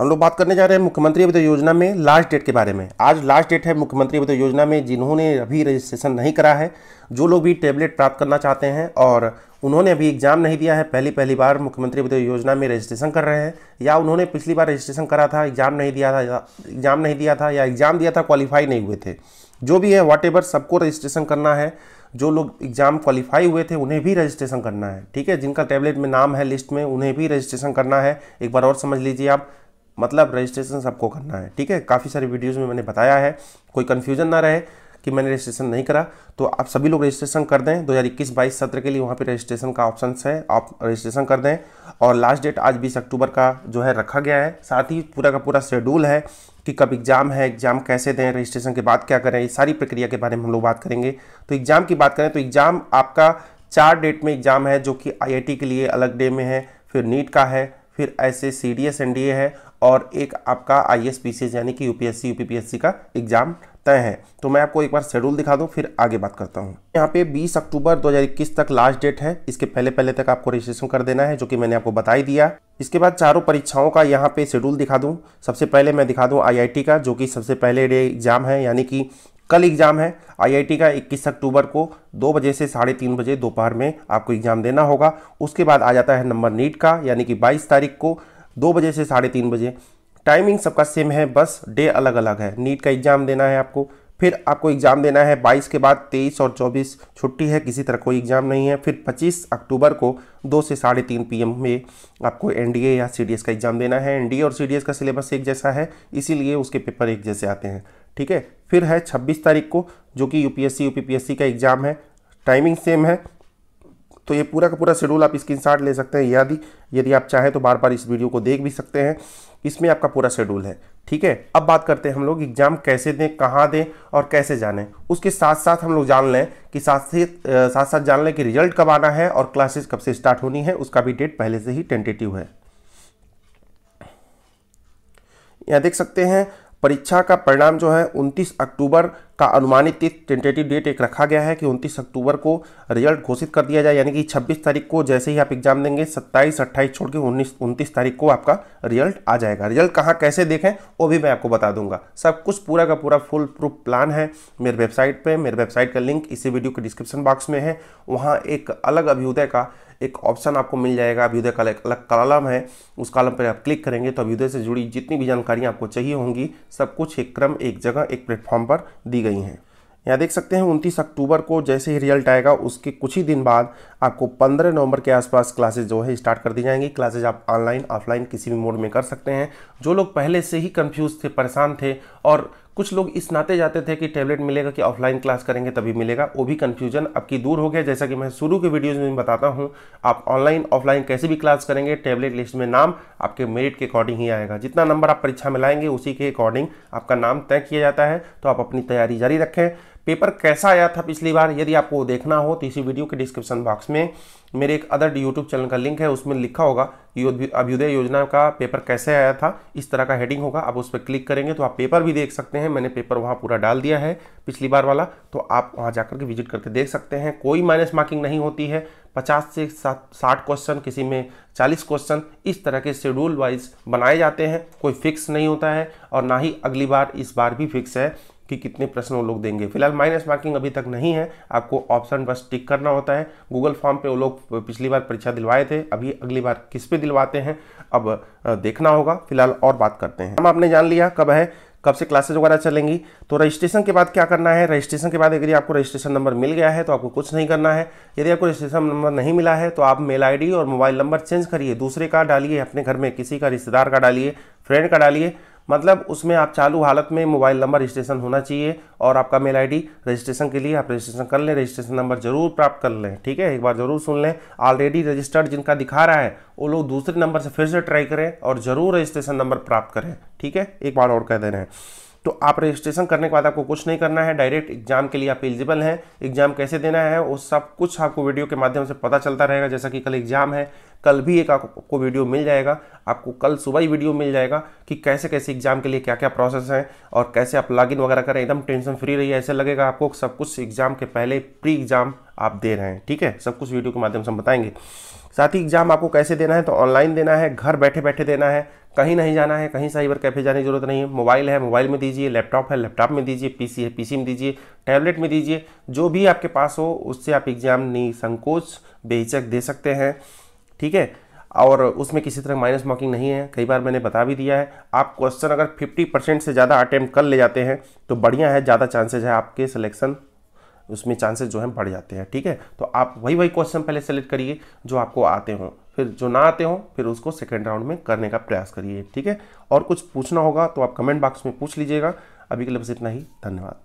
हम लोग बात करने जा रहे हैं मुख्यमंत्री अभिदय योजना में लास्ट डेट के बारे में आज लास्ट डेट है मुख्यमंत्री अभिदय योजना में जिन्होंने अभी रजिस्ट्रेशन नहीं करा है जो लोग भी टैबलेट प्राप्त करना चाहते हैं और उन्होंने अभी एग्जाम नहीं दिया है पहली पहली बार मुख्यमंत्री अभिदय योजना में रजिस्ट्रेशन कर रहे हैं या उन्होंने पिछली बार रजिस्ट्रेशन करा था एग्जाम नहीं दिया था एग्जाम नहीं दिया था या एग्जाम दिया था क्वालिफाई नहीं हुए थे जो भी है वाट एवर सबको रजिस्ट्रेशन करना है जो लोग एग्ज़ाम क्वालिफाई हुए थे उन्हें भी रजिस्ट्रेशन करना है ठीक है जिनका टैबलेट में नाम है लिस्ट में उन्हें भी रजिस्ट्रेशन करना है एक बार और समझ लीजिए आप मतलब रजिस्ट्रेशन सबको करना है ठीक है काफ़ी सारी वीडियोज़ में मैंने बताया है कोई कन्फ्यूजन ना रहे कि मैंने रजिस्ट्रेशन नहीं करा तो आप सभी लोग रजिस्ट्रेशन कर दें 2021-22 सत्र के लिए वहाँ पे रजिस्ट्रेशन का ऑप्शन है आप रजिस्ट्रेशन कर दें और लास्ट डेट आज 20 अक्टूबर का जो है रखा गया है साथ ही पूरा का पूरा शेड्यूल है कि कब एग्ज़ाम है एग्ज़ाम कैसे दें रजिस्ट्रेशन के बाद क्या करें ये सारी प्रक्रिया के बारे में हम लोग बात करेंगे तो एग्ज़ाम की बात करें तो एग्ज़ाम आपका चार डेट में एग्ज़ाम है जो कि आई के लिए अलग डे में है फिर नीट का है फिर ऐसे C D S N D A है और एक आपका I S P C S यानी कि U P S C U P P S C का एग्जाम तय है तो मैं आपको एक बार शेड्यूल दिखा दूं फिर आगे बात करता हूं यहाँ पे 20 अक्टूबर 2021 तक लास्ट डेट है इसके पहले पहले तक आपको रजिस्ट्रेशन कर देना है जो कि मैंने आपको बताई दिया इसके बाद चारों परीक्षाओं का यहाँ पे शेड्यूल दिखा दूँ सबसे पहले मैं दिखा आई टी का जो कि सबसे पहले डे एग्जाम है यानी कि कल एग्ज़ाम है आईआईटी का 21 अक्टूबर को दो बजे से साढ़े तीन बजे दोपहर में आपको एग्ज़ाम देना होगा उसके बाद आ जाता है नंबर नीट का यानी कि 22 तारीख को दो बजे से साढ़े तीन बजे टाइमिंग सबका सेम है बस डे अलग अलग है नीट का एग्ज़ाम देना है आपको फिर आपको एग्ज़ाम देना है 22 के बाद 23 और 24 छुट्टी है किसी तरह कोई एग्ज़ाम नहीं है फिर 25 अक्टूबर को दो से साढ़े तीन पी में आपको एन या सी का एग्ज़ाम देना है एन और सी का सिलेबस एक जैसा है इसीलिए उसके पेपर एक जैसे आते हैं ठीक है फिर है 26 तारीख को जो कि यूपीएससी यूपीपीएससी का एग्ज़ाम है टाइमिंग सेम है तो ये पूरा का पूरा शेड्यूल आप स्क्रीन शॉट ले सकते हैं यदि यदि आप चाहें तो बार बार इस वीडियो को देख भी सकते हैं इसमें आपका पूरा शेड्यूल है ठीक है अब बात करते हैं हम लोग एग्जाम कैसे दें कहाँ दें और कैसे जाने उसके साथ साथ हम लोग जान लें कि साथ साथ साथ जान लें कि रिजल्ट कब आना है और क्लासेस कब से स्टार्ट होनी है उसका भी डेट पहले से ही टेंटेटिव है यहाँ देख सकते हैं परीक्षा का परिणाम जो है 29 अक्टूबर का अनुमानित टेंटेटिव डेट एक रखा गया है कि उनतीस अक्टूबर को रिजल्ट घोषित कर दिया जाए यानी कि 26 तारीख को जैसे ही आप एग्जाम देंगे 27, 28 छोड़ के उन्नीस उनतीस तारीख को आपका रिजल्ट आ जाएगा रिजल्ट कहाँ कैसे देखें वो भी मैं आपको बता दूंगा सब कुछ पूरा का पूरा फुल प्रूफ प्लान है मेरे वेबसाइट पर मेरे वेबसाइट का लिंक इसी वीडियो के डिस्क्रिप्शन बॉक्स में है वहाँ एक अलग अभ्युदय का एक ऑप्शन आपको मिल जाएगा अभ्युदय का एक अलग कॉलम है उस कॉलम पर आप क्लिक करेंगे तो अभ्युदय से जुड़ी जितनी भी जानकारियाँ आपको चाहिए होंगी सब कुछ एक क्रम एक जगह एक प्लेटफॉर्म पर दी गई गई हैं यहाँ देख सकते हैं 29 अक्टूबर को जैसे ही रिजल्ट आएगा उसके कुछ ही दिन बाद आपको 15 नवंबर के आसपास क्लासेज जो है स्टार्ट कर दी जाएंगी क्लासेज आप ऑनलाइन ऑफलाइन किसी भी मोड में कर सकते हैं जो लोग पहले से ही कंफ्यूज थे परेशान थे और कुछ लोग इस नाते जाते थे कि टैबलेट मिलेगा कि ऑफलाइन क्लास करेंगे तभी मिलेगा वो भी कन्फ्यूजन अब की दूर हो गया जैसा कि मैं शुरू के वीडियोज़ में बताता हूँ आप ऑनलाइन ऑफलाइन कैसे भी क्लास करेंगे टैबलेट लिस्ट में नाम आपके मेरिट के अकॉर्डिंग ही आएगा जितना नंबर आप परीक्षा में लाएंगे उसी के अकॉर्डिंग आपका नाम तय किया जाता है तो आप अपनी तैयारी जारी रखें पेपर कैसा आया था पिछली बार यदि आपको देखना हो तो इसी वीडियो के डिस्क्रिप्शन बॉक्स में मेरे एक अदर यूट्यूब चैनल का लिंक है उसमें लिखा होगा कि अभ्युदय योजना का पेपर कैसे आया था इस तरह का हेडिंग होगा आप उस पर क्लिक करेंगे तो आप पेपर भी देख सकते हैं मैंने पेपर वहाँ पूरा डाल दिया है पिछली बार वाला तो आप वहाँ जाकर के विजिट करके देख सकते हैं कोई माइनस मार्किंग नहीं होती है पचास से साठ क्वेश्चन किसी में चालीस क्वेश्चन इस तरह के शेड्यूल वाइज बनाए जाते हैं कोई फिक्स नहीं होता है और ना ही अगली बार इस बार भी फिक्स है कि कितने प्रश्न वो लोग देंगे फिलहाल माइनस मार्किंग अभी तक नहीं है आपको ऑप्शन बस टिक करना होता है गूगल फॉर्म पे वो लोग पिछली बार परीक्षा दिलवाए थे अभी अगली बार किस पे दिलवाते हैं अब देखना होगा फिलहाल और बात करते हैं हम आपने जान लिया कब है कब से क्लासेज वगैरह चलेंगी तो रजिस्ट्रेशन के बाद क्या करना है रजिस्ट्रेशन के बाद यदि आपको रजिस्ट्रेशन नंबर मिल गया है तो आपको कुछ नहीं करना है यदि आपको रजिस्ट्रेशन नंबर नहीं मिला है तो आप मेल आईडी और मोबाइल नंबर चेंज करिए दूसरे का डालिए अपने घर में किसी का रिश्तेदार का डालिए फ्रेंड का डालिए मतलब उसमें आप चालू हालत में मोबाइल नंबर रजिस्ट्रेशन होना चाहिए और आपका मेल आईडी रजिस्ट्रेशन के लिए आप रजिस्ट्रेशन कर लें रजिस्ट्रेशन नंबर जरूर प्राप्त कर लें ठीक है एक बार जरूर सुन लें ऑलरेडी रजिस्टर्ड जिनका दिखा रहा है वो लोग दूसरे नंबर से फिर से ट्राई करें और ज़रूर रजिस्ट्रेशन नंबर प्राप्त करें ठीक है एक बार और कह दे रहे हैं तो आप रजिस्ट्रेशन करने के बाद आपको कुछ नहीं करना है डायरेक्ट एग्जाम के लिए आप एलिजिबल हैं एग्जाम कैसे देना है वो सब कुछ आपको वीडियो के माध्यम से पता चलता रहेगा जैसा कि कल एग्जाम है कल भी एक आपको वीडियो मिल जाएगा आपको कल सुबह ही वीडियो मिल जाएगा कि कैसे कैसे एग्जाम के लिए क्या क्या प्रोसेस है और कैसे आप लॉग वगैरह करें एकदम टेंशन फ्री रहिए ऐसे लगेगा आपको सब कुछ एग्जाम के पहले प्री एग्जाम आप दे रहे हैं ठीक है सब कुछ वीडियो के माध्यम से हम बताएंगे साथ ही एग्जाम आपको कैसे देना है तो ऑनलाइन देना है घर बैठे बैठे देना है कहीं नहीं जाना है कहीं साइबर कैफे जाने की जरूरत नहीं है मोबाइल है मोबाइल में दीजिए लैपटॉप है लैपटॉप में दीजिए पीसी है पीसी में दीजिए टैबलेट में दीजिए जो भी आपके पास हो उससे आप एग्ज़ाम निसंकोच बेहिचक दे सकते हैं ठीक है और उसमें किसी तरह माइनस मार्किंग नहीं है कई बार मैंने बता भी दिया है आप क्वेश्चन अगर 50 परसेंट से ज़्यादा अटैम्प्ट कर ले जाते हैं तो बढ़िया है ज़्यादा चांसेज है आपके सिलेक्शन उसमें चांसेस जो हैं बढ़ जाते हैं ठीक है तो आप वही वही क्वेश्चन पहले सेलेक्ट करिए जो आपको आते हों फिर जो ना आते हो फिर उसको सेकेंड राउंड में करने का प्रयास करिए ठीक है और कुछ पूछना होगा तो आप कमेंट बॉक्स में पूछ लीजिएगा अभी के लिए बस इतना ही धन्यवाद